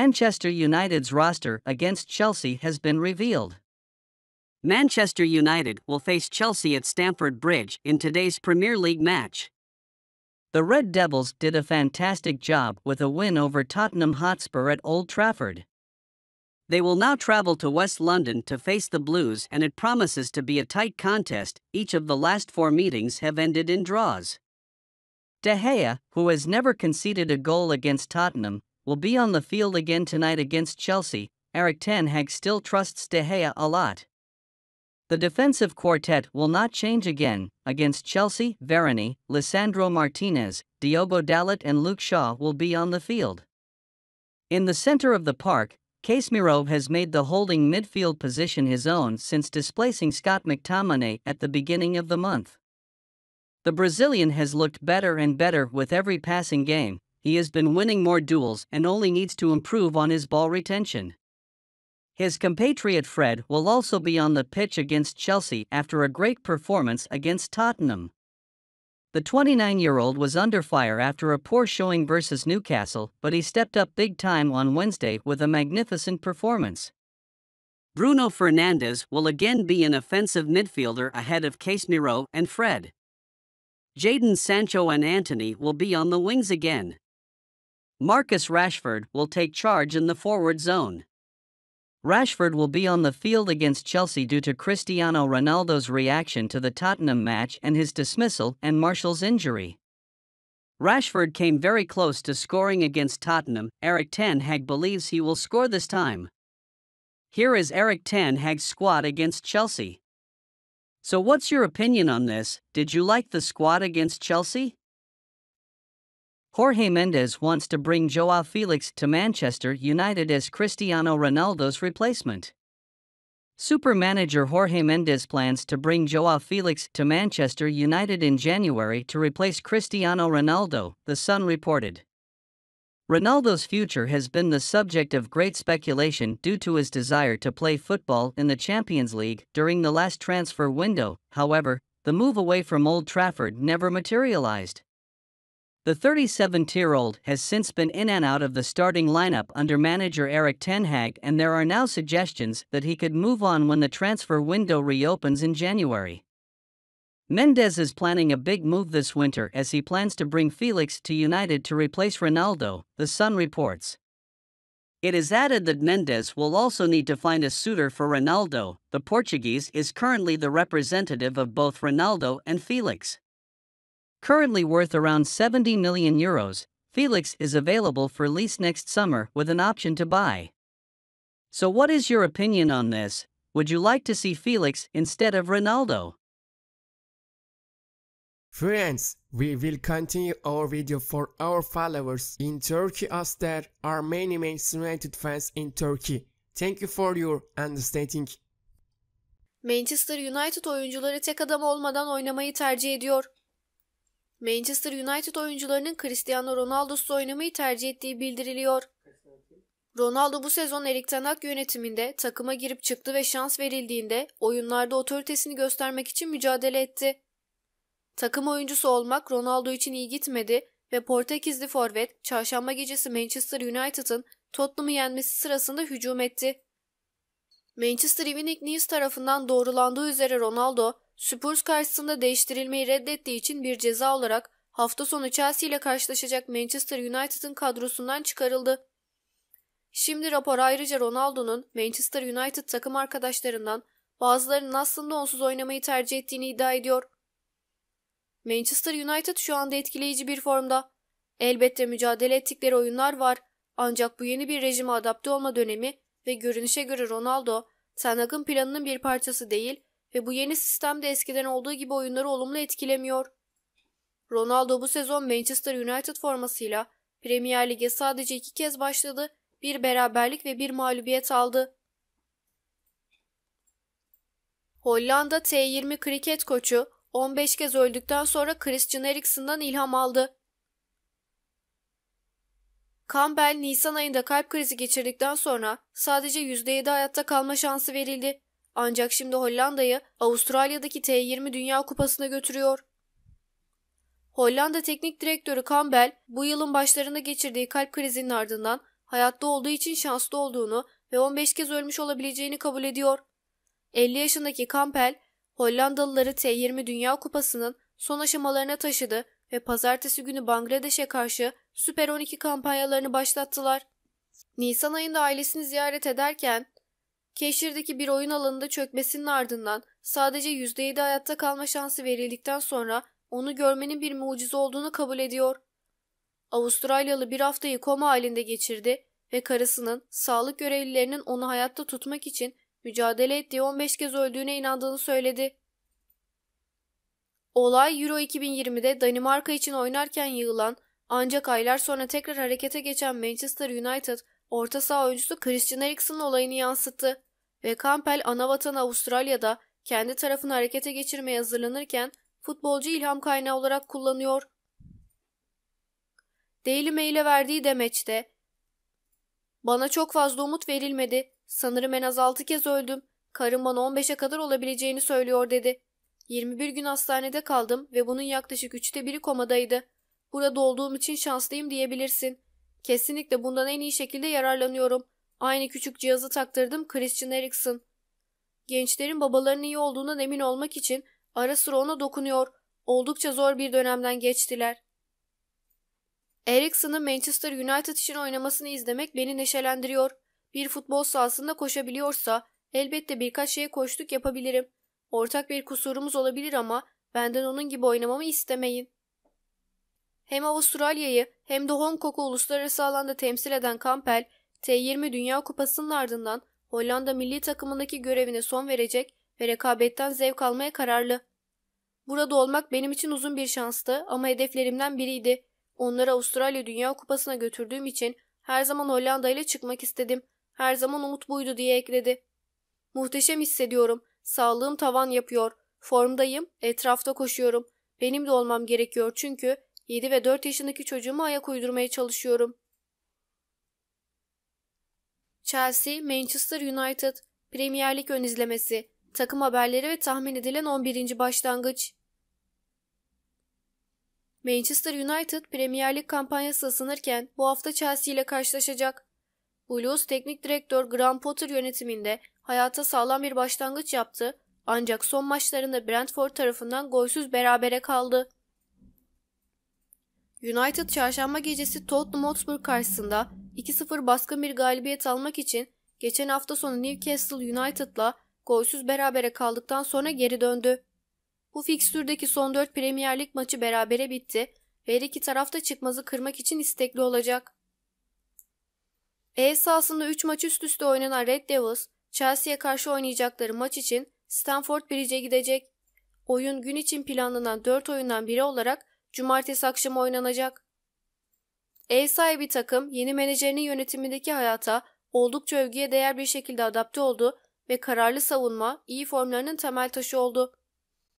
Manchester United's roster against Chelsea has been revealed. Manchester United will face Chelsea at Stamford Bridge in today's Premier League match. The Red Devils did a fantastic job with a win over Tottenham Hotspur at Old Trafford. They will now travel to West London to face the Blues, and it promises to be a tight contest. Each of the last four meetings have ended in draws. De Gea, who has never conceded a goal against Tottenham, will be on the field again tonight against Chelsea. Eric Ten Hag still trusts De Gea a lot. The defensive quartet will not change again. Against Chelsea, Verani, Lissandro Martinez, Diogo Dalot and Luke Shaw will be on the field. In the center of the park, Casemiro has made the holding midfield position his own since displacing Scott McTominay at the beginning of the month. The Brazilian has looked better and better with every passing game, he has been winning more duels and only needs to improve on his ball retention. His compatriot Fred will also be on the pitch against Chelsea after a great performance against Tottenham. The 29 year old was under fire after a poor showing versus Newcastle, but he stepped up big time on Wednesday with a magnificent performance. Bruno Fernandes will again be an offensive midfielder ahead of Casemiro and Fred. Jadon Sancho and Antony will be on the wings again. Marcus Rashford will take charge in the forward zone. Rashford will be on the field against Chelsea due to Cristiano Ronaldo's reaction to the Tottenham match and his dismissal and Marshall's injury. Rashford came very close to scoring against Tottenham. Eric Ten Hag believes he will score this time. Here is Eric Ten Hag's squad against Chelsea. So, what's your opinion on this? Did you like the squad against Chelsea? Jorge Mendes wants to bring Joao Felix to Manchester United as Cristiano Ronaldo's replacement. Super manager Jorge Mendes plans to bring Joao Felix to Manchester United in January to replace Cristiano Ronaldo, The Sun reported. Ronaldo's future has been the subject of great speculation due to his desire to play football in the Champions League during the last transfer window, however, the move away from Old Trafford never materialized. The 37-year-old has since been in and out of the starting lineup under manager Eric Ten Hag and there are now suggestions that he could move on when the transfer window reopens in January. Mendes is planning a big move this winter as he plans to bring Felix to United to replace Ronaldo, The Sun reports. It is added that Mendes will also need to find a suitor for Ronaldo, the Portuguese is currently the representative of both Ronaldo and Felix. Currently worth around 70 million euros, Felix is available for lease next summer with an option to buy. So, what is your opinion on this? Would you like to see Felix instead of Ronaldo? Friends, we will continue our video for our followers in Turkey as there are many Manchester United fans in Turkey. Thank you for your understanding. Manchester United oyuncuları tek adam olmadan oynamayı tercih ediyor. Manchester United oyuncularının Cristiano Ronaldo'su oynamayı tercih ettiği bildiriliyor. Ronaldo bu sezon Erik Ten Hag yönetiminde takıma girip çıktı ve şans verildiğinde oyunlarda otoritesini göstermek için mücadele etti. Takım oyuncusu olmak Ronaldo için iyi gitmedi ve Portekizli forvet çarşamba gecesi Manchester United'ın Tottenham'ı yenmesi sırasında hücum etti. Manchester Evening News tarafından doğrulandığı üzere Ronaldo, Spurs karşısında değiştirilmeyi reddettiği için bir ceza olarak hafta sonu Chelsea ile karşılaşacak Manchester United'ın kadrosundan çıkarıldı. Şimdi rapor ayrıca Ronaldo'nun Manchester United takım arkadaşlarından bazılarının aslında onsuz oynamayı tercih ettiğini iddia ediyor. Manchester United şu anda etkileyici bir formda. Elbette mücadele ettikleri oyunlar var ancak bu yeni bir rejime adapte olma dönemi ve görünüşe göre Ronaldo, Ten Hag'ın planının bir parçası değil, ve bu yeni sistem de eskiden olduğu gibi oyunları olumlu etkilemiyor. Ronaldo bu sezon Manchester United formasıyla Premier Lig'e sadece iki kez başladı, bir beraberlik ve bir mağlubiyet aldı. Hollanda T20 kriket koçu 15 kez öldükten sonra Christian Eriksen'dan ilham aldı. Campbell Nisan ayında kalp krizi geçirdikten sonra sadece %7 hayatta kalma şansı verildi. Ancak şimdi Hollanda'yı Avustralya'daki T20 Dünya Kupası'na götürüyor. Hollanda Teknik Direktörü Campbell bu yılın başlarında geçirdiği kalp krizinin ardından hayatta olduğu için şanslı olduğunu ve 15 kez ölmüş olabileceğini kabul ediyor. 50 yaşındaki Campbell, Hollandalıları T20 Dünya Kupası'nın son aşamalarına taşıdı ve pazartesi günü Bangladeş'e karşı Süper 12 kampanyalarını başlattılar. Nisan ayında ailesini ziyaret ederken Keşir'deki bir oyun alanında çökmesinin ardından sadece %7 hayatta kalma şansı verildikten sonra onu görmenin bir mucize olduğunu kabul ediyor. Avustralyalı bir haftayı koma halinde geçirdi ve karısının sağlık görevlilerinin onu hayatta tutmak için mücadele ettiği 15 kez öldüğüne inandığını söyledi. Olay Euro 2020'de Danimarka için oynarken yığılan ancak aylar sonra tekrar harekete geçen Manchester United orta saha oyuncusu Christian Eriksen'ın olayını yansıttı ve Campbell anavatan Avustralya'da kendi tarafını harekete geçirmeye hazırlanırken futbolcu ilham kaynağı olarak kullanıyor. Daily Mail'e verdiği demeçte bana çok fazla umut verilmedi. Sanırım en az 6 kez öldüm. Karım bana 15'e kadar olabileceğini söylüyor dedi. 21 gün hastanede kaldım ve bunun yaklaşık üçte biri komadaydı. Burada olduğum için şanslıyım diyebilirsin. Kesinlikle bundan en iyi şekilde yararlanıyorum. Aynı küçük cihazı taktırdım Christian Eriksen. Gençlerin babalarının iyi olduğundan emin olmak için ara sıra ona dokunuyor. Oldukça zor bir dönemden geçtiler. Eriksen'ın Manchester United için oynamasını izlemek beni neşelendiriyor. Bir futbol sahasında koşabiliyorsa elbette birkaç şeye koştuk yapabilirim. Ortak bir kusurumuz olabilir ama benden onun gibi oynamamı istemeyin. Hem Avustralya'yı hem de Hong Kong'u uluslararası alanda temsil eden Campbell T20 Dünya Kupası'nın ardından Hollanda milli takımındaki görevine son verecek ve rekabetten zevk almaya kararlı. Burada olmak benim için uzun bir şanstı ama hedeflerimden biriydi. Onları Avustralya Dünya Kupası'na götürdüğüm için her zaman Hollanda ile çıkmak istedim. Her zaman umut buydu diye ekledi. Muhteşem hissediyorum. Sağlığım tavan yapıyor. Formdayım, etrafta koşuyorum. Benim de olmam gerekiyor çünkü 7 ve 4 yaşındaki çocuğuma ayak uydurmaya çalışıyorum. Chelsea, Manchester United, Premier Lig ön izlemesi, takım haberleri ve tahmin edilen 11. başlangıç. Manchester United Premier Lig kampanyası ısınırken bu hafta Chelsea ile karşılaşacak. Blues Teknik Direktör Graham Potter yönetiminde hayata sağlam bir başlangıç yaptı ancak son maçlarında Brentford tarafından golsüz berabere kaldı. United çarşamba gecesi Tottenham Hotspur karşısında 2-0 baskın bir galibiyet almak için geçen hafta sonu Newcastle United'la golsüz berabere kaldıktan sonra geri döndü. Bu fikstürdeki son 4 Premier Lig maçı berabere bitti ve her iki taraf da çıkmazı kırmak için istekli olacak. E sahasında 3 maç üst üste oynanan Red Devils, Chelsea'ye karşı oynayacakları maç için Stamford Bridge'e gidecek. Oyun gün için planlanan 4 oyundan biri olarak cumartesi akşamı oynanacak. Ev sahibi takım yeni menajerinin yönetimindeki hayata oldukça övgüye değer bir şekilde adapte oldu ve kararlı savunma iyi formlarının temel taşı oldu.